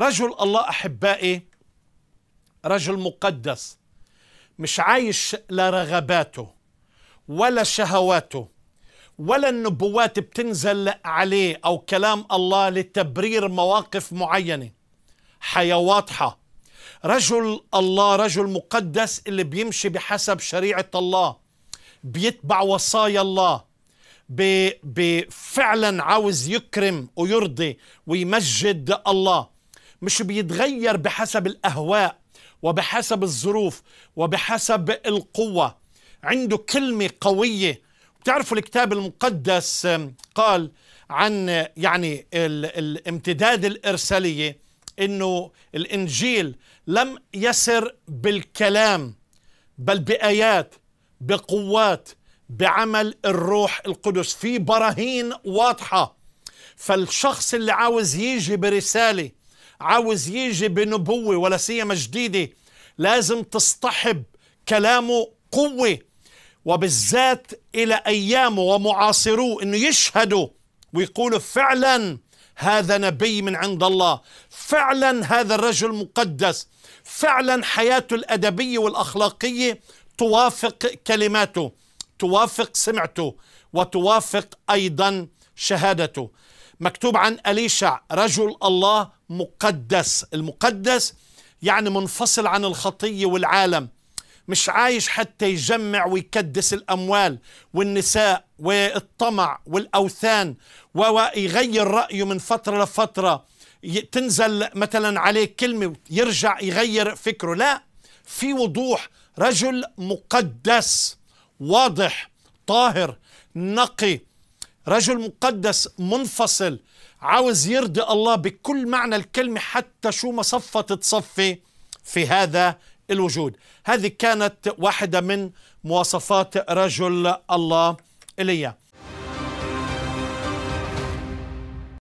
رجل الله أحبائي رجل مقدس مش عايش لا رغباته ولا شهواته ولا النبوات بتنزل عليه أو كلام الله لتبرير مواقف معينة حياة واضحة رجل الله رجل مقدس اللي بيمشي بحسب شريعة الله بيتبع وصايا الله بفعلا عاوز يكرم ويرضي ويمجد الله مش بيتغير بحسب الأهواء وبحسب الظروف وبحسب القوة عنده كلمة قوية بتعرفوا الكتاب المقدس قال عن يعني الامتداد الإرسالية أنه الإنجيل لم يسر بالكلام بل بآيات بقوات بعمل الروح القدس في براهين واضحة فالشخص اللي عاوز يجي برسالة عاوز يجي بنبوة ولا سيما جديدة لازم تصطحب كلامه قوة وبالذات إلى أيامه ومعاصروه أنه يشهدوا ويقولوا فعلا هذا نبي من عند الله فعلا هذا الرجل مقدس فعلا حياته الأدبية والأخلاقية توافق كلماته توافق سمعته وتوافق أيضا شهادته مكتوب عن أليشع رجل الله مقدس المقدس يعني منفصل عن الخطية والعالم مش عايش حتى يجمع ويكدس الأموال والنساء والطمع والأوثان ويغير رأيه من فترة لفترة تنزل مثلا عليه كلمة يرجع يغير فكره لا في وضوح رجل مقدس واضح طاهر نقي رجل مقدس منفصل عاوز يرضي الله بكل معنى الكلمة حتى شو ما صفت تصفي في هذا الوجود هذه كانت واحدة من مواصفات رجل الله إليه